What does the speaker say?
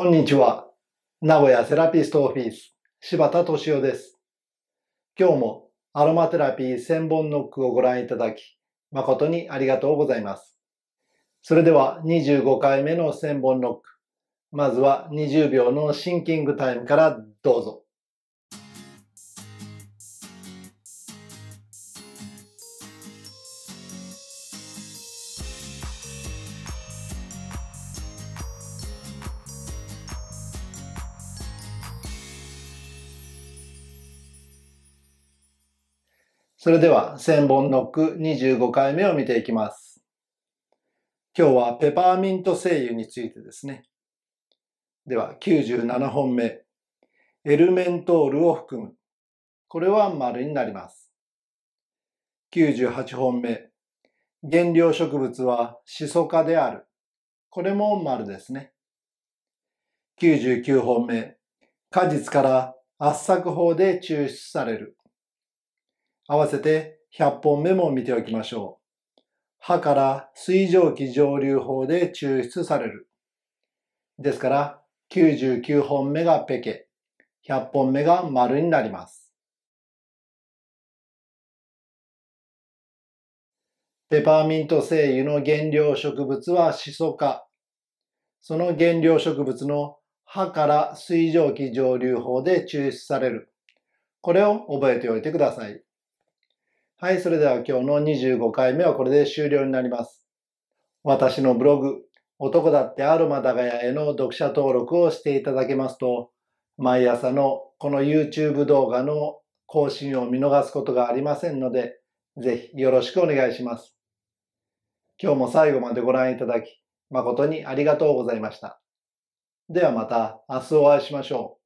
こんにちは。名古屋セラピストオフィス、柴田敏夫です。今日もアロマテラピー1000本ノックをご覧いただき、誠にありがとうございます。それでは25回目の1000本ノック。まずは20秒のシンキングタイムからどうぞ。それでは千本ノック25回目を見ていきます。今日はペパーミント精油についてですね。では97本目。エルメントールを含む。これは丸になります。98本目。原料植物はシソ科である。これも丸ですね。99本目。果実から圧搾法で抽出される。合わせて100本目も見ておきましょう。歯から水蒸気蒸留法で抽出される。ですから、99本目がペケ、100本目が丸になります。ペパーミント精油の原料植物はシソ科。その原料植物の歯から水蒸気蒸留法で抽出される。これを覚えておいてください。はい、それでは今日の25回目はこれで終了になります。私のブログ、男だってあるまたがやへの読者登録をしていただけますと、毎朝のこの YouTube 動画の更新を見逃すことがありませんので、ぜひよろしくお願いします。今日も最後までご覧いただき、誠にありがとうございました。ではまた明日お会いしましょう。